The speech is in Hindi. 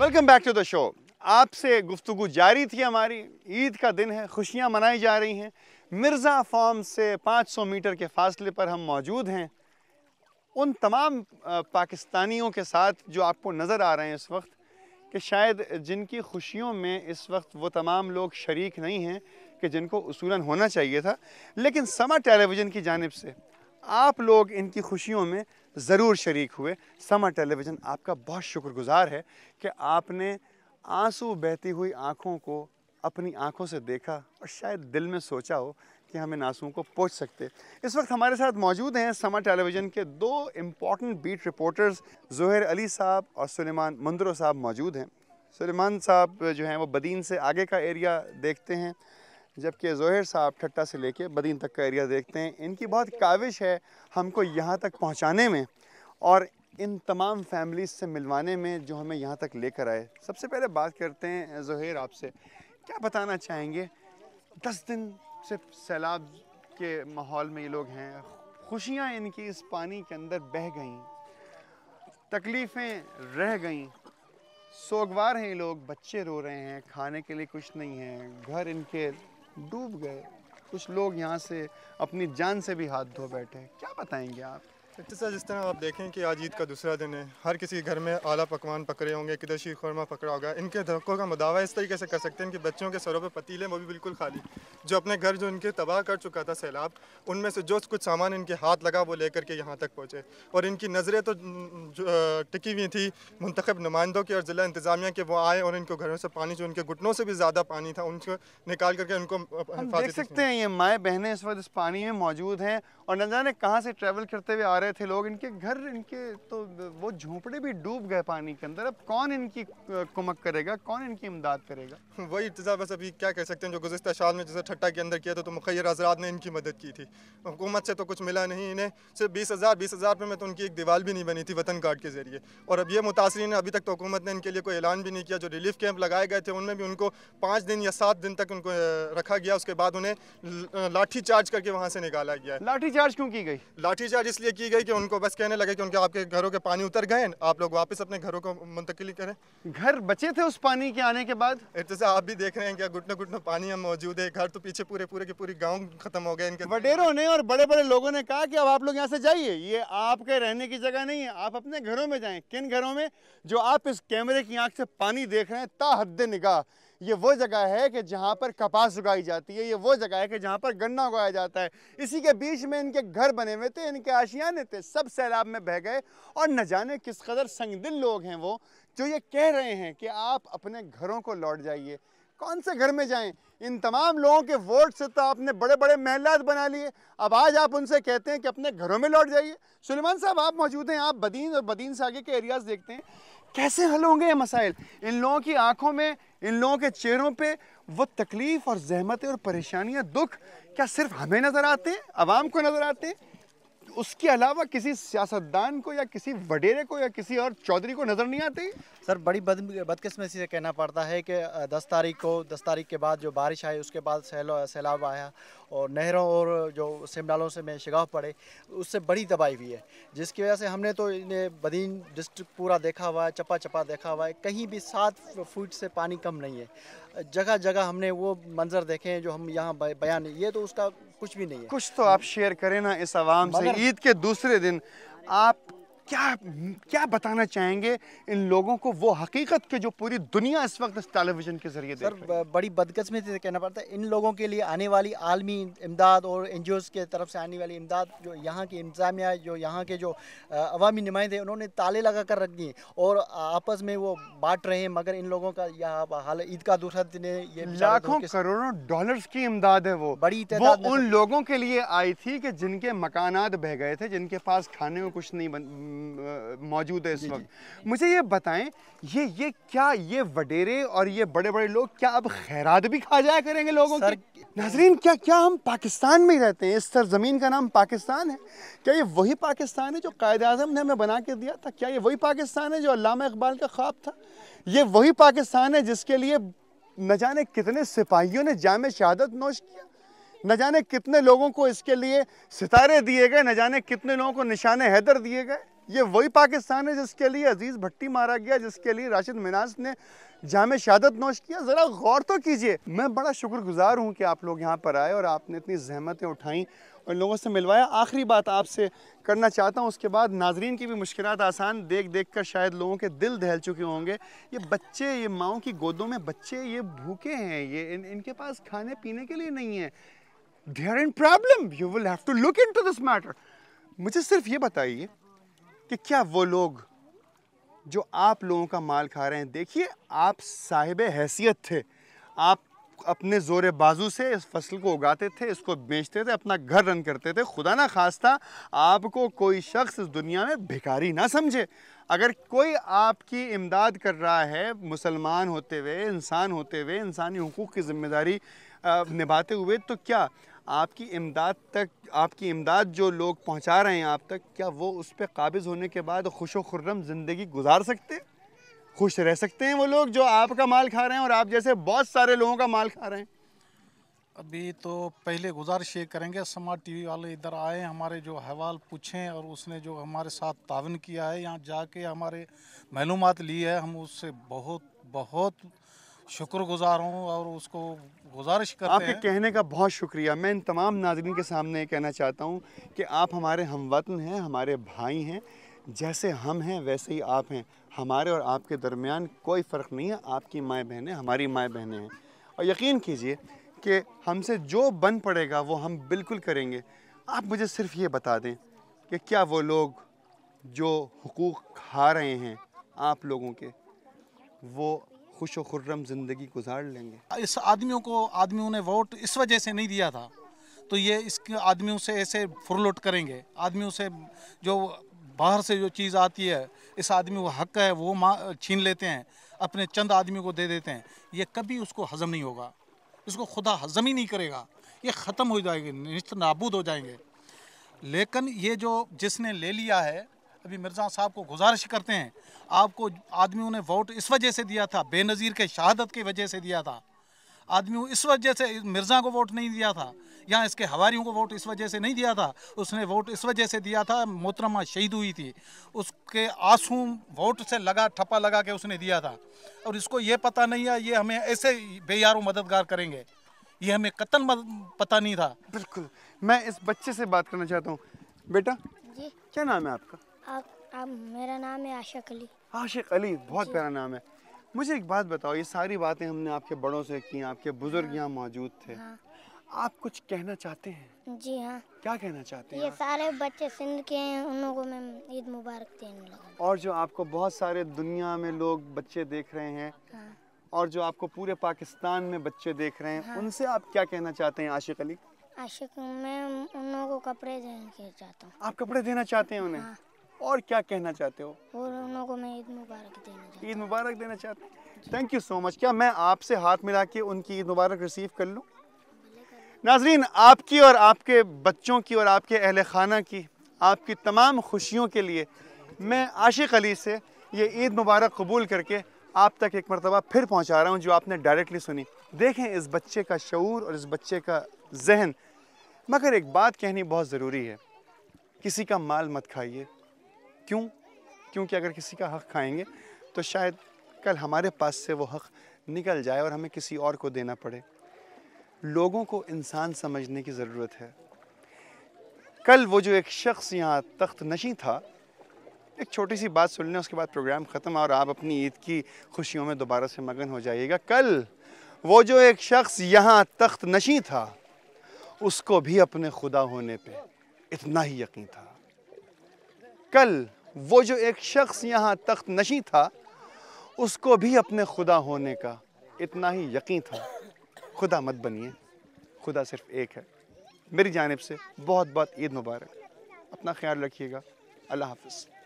Welcome back to the show आपसे गुफ्तु जारी थी हमारी ईद का दिन है खुशियाँ मनाई जा रही हैं मिर्ज़ा फॉर्म से 500 मीटर के फासले पर हम मौजूद हैं उन तमाम पाकिस्तानियों के साथ जो आपको नज़र आ रहे हैं इस वक्त कि शायद जिनकी खुशियों में इस वक्त वो तमाम लोग शरीक नहीं हैं कि जिनको उसूलन होना चाहिए था लेकिन समा टेलीविज़न की जानब से आप लोग इनकी खुशियों में ज़रूर शरीक हुए समा टेलीविज़न आपका बहुत शुक्रगुजार है कि आपने आंसू बहती हुई आँखों को अपनी आँखों से देखा और शायद दिल में सोचा हो कि हम इन आंसुओं को पहुँच सकते इस वक्त हमारे साथ मौजूद हैं समा टेलीविज़न के दो इम्पॉर्टेंट बीट रिपोर्टर्स जहर अली साहब और सलेमान मंदरो साहब मौजूद हैं सलेमान साहब जो हैं वो बदीन से आगे का एरिया देखते हैं जबकि ज़ोहर साहब ठट्टा से लेके बदीन तक का एरिया देखते हैं इनकी बहुत काविश है हमको यहाँ तक पहुँचाने में और इन तमाम फैमिलीज से मिलवाने में जो हमें यहाँ तक लेकर आए सबसे पहले बात करते हैं ज़ोहर आपसे क्या बताना चाहेंगे दस दिन से सैलाब के माहौल में ये लोग हैं खुशियाँ इनकी इस पानी के अंदर बह गई तकलीफ़ें रह गईं सोगवार हैं ये लोग बच्चे रो रहे हैं खाने के लिए कुछ नहीं है घर इनके डूब गए कुछ लोग यहाँ से अपनी जान से भी हाथ धो बैठे क्या बताएंगे आप सर जिस तरह आप देखें कि आज ईद का दूसरा दिन है हर किसी के घर में आला पकवान पकड़े होंगे किधर शीर खुरमा पकड़ा होगा इनके धक्कों का मुदावा इस तरीके से कर सकते हैं कि बच्चों के सरों पर पतीले वो भी बिल्कुल खाली जो अपने घर जो इनके तबाह कर चुका था सैलाब उनमें से जो कुछ सामान इनके हाथ लगा वो लेकर के यहाँ तक पहुँचे और इनकी नज़रें तो टिकी हुई थी मंतखब नुमाइंदों की और ज़िला इंतज़ामिया के वो आए और इनको घरों से पानी जो उनके घुटनों से भी ज़्यादा पानी था उनको निकाल करके उनको देख सकते हैं ये माएँ बहनें इस वक्त इस पानी में मौजूद हैं और न जाने कहाँ से ट्रैवल करते हुए आ रहे गए थे लोग इनके घर इनके तो वो झोपड़े भी डूब गए पानी के अंदर अब कौन इनकी कुमक करेगा कौन इनकी इमदाद करेगा वही इतजा बस अभी क्या कह सकते हैं जो गुजशत साल में जैसे ठट्टा के अंदर किया था तो मुखैर हजरात ने इनकी मदद की थी हुकूमत से तो कुछ मिला नहीं इन्हें सिर्फ बीस हज़ार बीस हज़ार रुपये में तो उनकी एक दीवार भी नहीं बनी थी वतन कार्ड के ज़रिए और अब ये मुतासरीन अभी तक तो हुकूमत ने इनके लिए कोई ऐलान भी नहीं किया जो रिलीफ कैंप लगाए गए थे उनमें भी उनको पाँच दिन या सात दिन तक उनको रखा गया उसके बाद उन्हें लाठी चार्ज करके वहाँ से निकाला गया लाठी चार्ज क्यों की गई लाठी चार्ज इसलिए की गई थे कि उनको बस कहने लगे कि उनके आपके घरों के पानी उतर गए आप लोग वापस अपने घरों को मुंतकली करें घर बचे थे उस पानी के आने के बाद जैसे आप भी देख रहे हैं क्या घुटने घुटने पानी हम मौजूद है घर तो पीछे पूरे पूरे के पूरी गाँव खत्म हो गए इनके वडेरों ने और बड़े बड़े लोगों ने कहा कि अब आप लोग यहाँ से जाइए ये आपके रहने की जगह नहीं है आप अपने घरों में जाए किन घरों में जो आप इस कैमरे की आँख से पानी देख रहे हैं ता हद निगाह ये वो जगह है कि जहाँ पर कपास उगाई जाती है ये वो जगह है कि जहाँ पर गन्ना उगाया जाता है इसी के बीच में इनके घर बने हुए थे इनके आशियाने थे सब सैलाब में बह गए और न जाने किस कदर संगदिल लोग हैं वो जो ये कह रहे हैं कि आप अपने घरों को लौट जाइए कौन से घर में जाएं इन तमाम लोगों के वोट से तो आपने बड़े बड़े महलात बना लिए अब आज आप उनसे कहते हैं कि अपने घरों में लौट जाइए सुलेमान साहब आप मौजूद हैं आप बदीन और बदीन से आगे के एरियाज़ देखते हैं कैसे हल होंगे ये मसाइल इन लोगों की आंखों में इन लोगों के चेहरों पे वो तकलीफ़ और जहमतें और परेशानियां दुख क्या सिर्फ हमें नज़र आते हैं आवाम को नज़र आते हैं उसके अलावा किसी सियासतदान को या किसी वडेरे को या किसी और चौधरी को नज़र नहीं आती सर बड़ी बद बदकिस्मती से कहना पड़ता है कि दस तारीख को दस तारीख के बाद जो बारिश आई उसके बाद सैलाब आया और नहरों और जो सिमलालों से मैं शिगाव पड़े उससे बड़ी तबाही हुई है जिसकी वजह से हमने तो इन्हें बदीन डिस्ट्रिक्ट पूरा देखा हुआ है चपा चपा देखा हुआ है कहीं भी सात फुट से पानी कम नहीं है जगह जगह हमने वो मंज़र देखे हैं जो हम यहाँ बयान ये तो उसका कुछ भी नहीं है कुछ तो आप शेयर करें ना इस आवाम से ईद के दूसरे दिन आप क्या क्या बताना चाहेंगे इन लोगों को वो हकीकत के जो पूरी दुनिया इस वक्त टेलीविज़न के ज़रिए सर बड़ी बदकस्मती से कहना पड़ता है इन लोगों के लिए आने वाली आलमी इमदाद और एन के तरफ से आने वाली इमदाद जो यहाँ की इंतज़ामिया जो यहाँ के जो अवामी नुमाइंदे उन्होंने ताले लगा कर रख दिए और आपस में वो बांट रहे हैं मगर इन लोगों का यह हाल ईद का दूसरा दिन ये लाखों करोड़ों डॉलर की इमदाद है वो बड़ी वो उन तो- लोगों के लिए आई थी कि जिनके मकान बह गए थे जिनके पास खाने में कुछ नहीं मौजूद है इस वक्त मुझे ये बताएं ये ये क्या ये वडेरे और ये बड़े बड़े लोग क्या अब खैरात भी खा जाया करेंगे लोगों सर... की नाजरीन क्या क्या हम पाकिस्तान में ही रहते हैं इस सरजमीन का नाम पाकिस्तान है क्या ये वही पाकिस्तान है जो कायद अजम ने हमें बना के दिया था क्या ये वही पाकिस्तान है जो अलामा इकबाल का ख्वाब था ये वही पाकिस्तान है जिसके लिए न जाने कितने सिपाहियों ने जाम शहादत नोश किया न जाने कितने लोगों को इसके लिए सितारे दिए गए न जाने कितने लोगों को निशान हैदर दिए गए ये वही पाकिस्तान है जिसके लिए अजीज़ भट्टी मारा गया जिसके लिए राशिद मिनाज ने जाम शहादत नोश किया ज़रा गौर तो कीजिए मैं बड़ा शुक्रगुजार हूँ कि आप लोग यहाँ पर आए और आपने इतनी जहमतें उठाई और लोगों से मिलवाया आखिरी बात आपसे करना चाहता हूँ उसके बाद नाजरीन की भी मुश्किल आसान देख देख कर शायद लोगों के दिल दहल चुके होंगे ये बच्चे ये माओ की गोदों में बच्चे ये भूखे हैं ये इन, इनके पास खाने पीने के लिए नहीं है there in problem you will have to look in this matter मुझे सिर्फ ये बताइए कि क्या वो लोग जो आप लोगों का माल खा रहे हैं देखिए आप साहिब हैसियत थे आप अपने ज़ोर बाजू से इस फसल को उगाते थे इसको बेचते थे अपना घर रन करते थे खुदा ना खास्ता आपको कोई शख्स इस दुनिया में भिखारी ना समझे अगर कोई आपकी इमदाद कर रहा है मुसलमान होते हुए इंसान होते हुए इंसानी हकूक़ की ज़िम्मेदारी निभाते हुए तो क्या आपकी इमदाद तक आपकी इमदाद जो लोग पहुंचा रहे हैं आप तक क्या वो उस पर काबिज़ होने के बाद खुश खुर्रम ज़िंदगी गुजार सकते हैं खुश रह सकते हैं वो लोग जो आपका माल खा रहे हैं और आप जैसे बहुत सारे लोगों का माल खा रहे हैं अभी तो पहले गुजारिश ये करेंगे टी वी वाले इधर आए हमारे जो हवाल पूछें और उसने जो हमारे साथ तावन किया है यहाँ जाके हमारे मालूम ली है हम उससे बहुत बहुत शुक्रगुजार हूँ और उसको गुजारिश करते आपके हैं। कहने का बहुत शुक्रिया मैं इन तमाम नाजरन के सामने कहना चाहता हूँ कि आप हमारे हम वतन हैं हमारे भाई हैं जैसे हम हैं वैसे ही आप हैं हमारे और आपके दरमियान कोई फ़र्क नहीं है आपकी माएँ बहनें हमारी माएँ बहनें हैं और यकीन कीजिए कि हमसे जो बन पड़ेगा वो हम बिल्कुल करेंगे आप मुझे सिर्फ ये बता दें कि क्या वो लोग जो हकूक़ खा रहे हैं आप लोगों के वो खुश व खुर्रम ज़िंदगी गुजार लेंगे इस आदमियों को आदमियों ने वोट इस वजह से नहीं दिया था तो ये इस आदमियों से ऐसे फुरलोट करेंगे आदमियों से जो बाहर से जो चीज़ आती है इस आदमी का हक है वो माँ छीन लेते हैं अपने चंद आदमी को दे देते हैं ये कभी उसको हजम नहीं होगा इसको खुदा हजम ही नहीं करेगा ये ख़त्म हो जाएंगे निश्चित नाबूद हो जाएंगे लेकिन ये जो जिसने ले लिया है अभी मिर्ज़ा साहब को गुजारिश करते हैं आपको आदमियों ने वोट इस वजह से दिया था बेनज़ीर के शहादत की वजह से दिया था आदमियों इस वजह से मिर्ज़ा को वोट नहीं दिया था या इसके हवारियों को वोट इस वजह से नहीं दिया था उसने वोट इस वजह से दिया था मोहतरमा शहीद हुई थी उसके आंसू वोट से लगा ठप्पा लगा के उसने दिया था और इसको ये पता नहीं है ये हमें ऐसे बेयारों मददगार करेंगे ये हमें कतन पता नहीं था बिल्कुल मैं इस बच्चे से बात करना चाहता हूँ बेटा क्या नाम है आपका आप, आप मेरा नाम है आशिक अली आशिक अली बहुत प्यारा नाम है मुझे एक बात बताओ ये सारी बातें हमने आपके बड़ों से की आपके बुजुर्ग हाँ। यहाँ मौजूद थे हाँ। आप कुछ कहना चाहते हैं जी हाँ क्या कहना चाहते हैं ये सारे बच्चे सिंध के हैं उन लोगों में ईद मुबारक देने और जो आपको बहुत सारे दुनिया में लोग बच्चे देख रहे हैं हाँ। और जो आपको पूरे पाकिस्तान में बच्चे देख रहे हैं हाँ। उनसे आप क्या कहना चाहते हैं आशिक अली आशिक मैं उन लोगों को कपड़े देना चाहता हूँ आप कपड़े देना चाहते हैं उन्हें हाँ। और क्या कहना चाहते हो और हम लोगों में ईद मुबारक देना ईद मुबारक देना चाहते हैं थैंक यू सो मच क्या मैं आपसे हाथ मिला के उनकी ईद मुबारक रिसीव कर लूँ नाजरीन आपकी और आपके बच्चों की और आपके अहल खाना की आपकी तमाम खुशियों के लिए मैं आशिक अली से ये ईद मुबारक कबूल करके आप तक एक मरतबा फिर पहुंचा रहा हूं जो आपने डायरेक्टली सुनी देखें इस बच्चे का शूर और इस बच्चे का जहन मगर एक बात कहनी बहुत ज़रूरी है किसी का माल मत खाइए क्यों क्योंकि अगर किसी का हक़ खाएंगे तो शायद कल हमारे पास से वो हक़ निकल जाए और हमें किसी और को देना पड़े लोगों को इंसान समझने की ज़रूरत है कल वो जो एक शख्स यहाँ तख्त नशी था एक छोटी सी बात सुन लें उसके बाद प्रोग्राम ख़त्म और आप अपनी ईद की खुशियों में दोबारा से मगन हो जाइएगा कल वो जो एक शख्स यहाँ तख्त नशी था उसको भी अपने खुदा होने पे इतना ही यकीन था कल वो जो एक शख्स यहाँ तख्त नशी था उसको भी अपने खुदा होने का इतना ही यकीन था खुदा मत बनिए खुदा सिर्फ एक है मेरी जानब से बहुत बहुत ईद मुबारक अपना ख्याल रखिएगा अल्लाह हाफिज़